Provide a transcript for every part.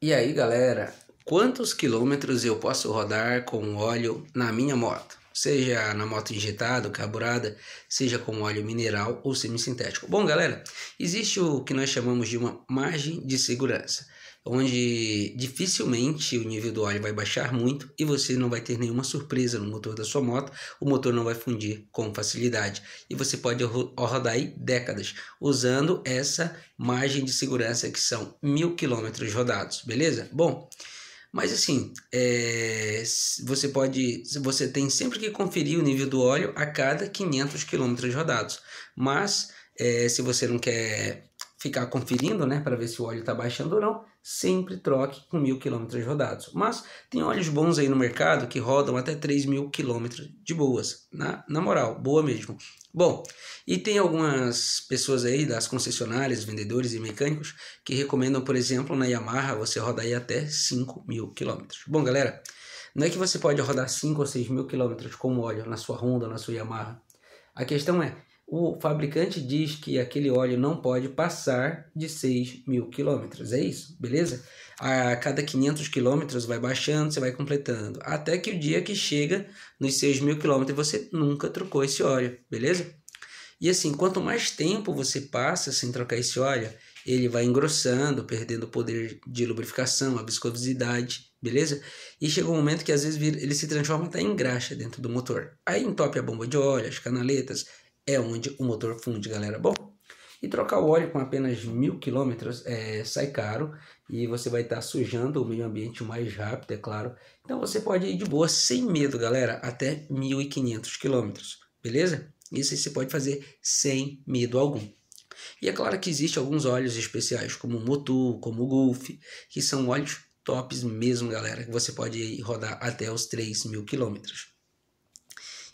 E aí galera, quantos quilômetros eu posso rodar com óleo na minha moto? Seja na moto injetada, carburada, seja com óleo mineral ou semissintético. Bom galera, existe o que nós chamamos de uma margem de segurança onde dificilmente o nível do óleo vai baixar muito e você não vai ter nenhuma surpresa no motor da sua moto, o motor não vai fundir com facilidade e você pode rodar aí décadas usando essa margem de segurança que são mil quilômetros rodados, beleza? Bom, mas assim, é, você pode, você tem sempre que conferir o nível do óleo a cada 500 quilômetros rodados, mas é, se você não quer ficar conferindo, né, para ver se o óleo está baixando ou não, sempre troque com mil quilômetros rodados. Mas tem óleos bons aí no mercado que rodam até 3 mil quilômetros de boas, na, na moral, boa mesmo. Bom, e tem algumas pessoas aí das concessionárias, vendedores e mecânicos que recomendam, por exemplo, na Yamaha você roda aí até 5 mil quilômetros. Bom, galera, não é que você pode rodar 5 ou 6 mil quilômetros com óleo na sua Honda, na sua Yamaha. A questão é, o fabricante diz que aquele óleo não pode passar de 6 mil quilômetros. É isso, beleza? A cada 500 quilômetros vai baixando, você vai completando. Até que o dia que chega nos 6 mil quilômetros você nunca trocou esse óleo, beleza? E assim, quanto mais tempo você passa sem trocar esse óleo, ele vai engrossando, perdendo o poder de lubrificação, a viscosidade, beleza? E chega um momento que às vezes ele se transforma até em graxa dentro do motor. Aí entope a bomba de óleo, as canaletas, é onde o motor funde, galera. Bom, e trocar o óleo com apenas mil quilômetros é, sai caro e você vai estar tá sujando o meio ambiente mais rápido, é claro. Então você pode ir de boa, sem medo, galera, até 1.500 quilômetros, beleza? Isso você pode fazer sem medo algum. E é claro que existem alguns óleos especiais, como o Motul, como o Gulf, que são óleos tops mesmo, galera, que você pode rodar até os 3 mil quilômetros.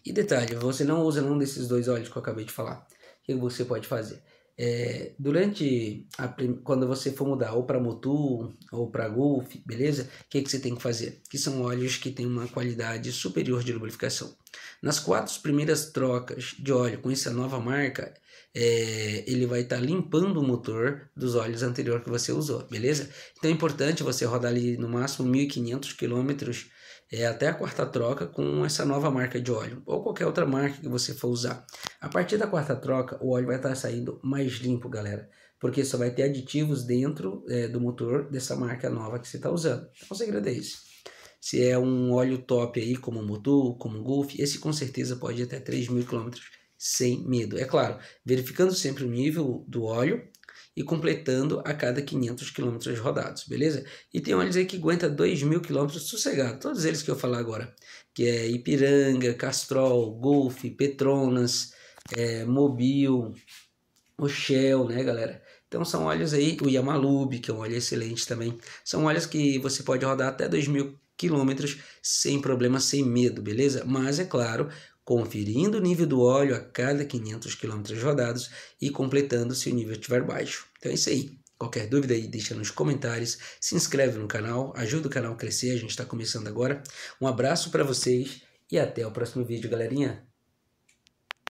E detalhe, você não usa nenhum desses dois óleos que eu acabei de falar. O que você pode fazer? É, durante a, quando você for mudar ou para Motul ou para Golf, beleza? O que, que você tem que fazer? Que são óleos que têm uma qualidade superior de lubrificação. Nas quatro primeiras trocas de óleo com essa nova marca, é, ele vai estar tá limpando o motor dos óleos anterior que você usou, beleza? Então é importante você rodar ali no máximo 1.500 km é, até a quarta troca com essa nova marca de óleo ou qualquer outra marca que você for usar. A partir da quarta troca, o óleo vai estar tá saindo mais limpo, galera porque só vai ter aditivos dentro é, do motor dessa marca nova que você está usando. Então, o segredo é esse. Se é um óleo top aí, como o Motul, como o Golf, esse com certeza pode ir até 3 mil quilômetros sem medo. É claro, verificando sempre o nível do óleo e completando a cada 500 quilômetros rodados, beleza? E tem óleos aí que aguenta 2 mil quilômetros sossegado, todos eles que eu falar agora, que é Ipiranga, Castrol, Golf, Petronas, é, Mobil, o Shell, né, galera? Então são óleos aí, o Yamalube, que é um óleo excelente também. São óleos que você pode rodar até 2 mil quilômetros sem problema, sem medo, beleza? Mas é claro, conferindo o nível do óleo a cada 500 quilômetros rodados e completando se o nível estiver baixo. Então é isso aí. Qualquer dúvida aí, deixa nos comentários, se inscreve no canal, ajuda o canal a crescer, a gente está começando agora. Um abraço para vocês e até o próximo vídeo, galerinha.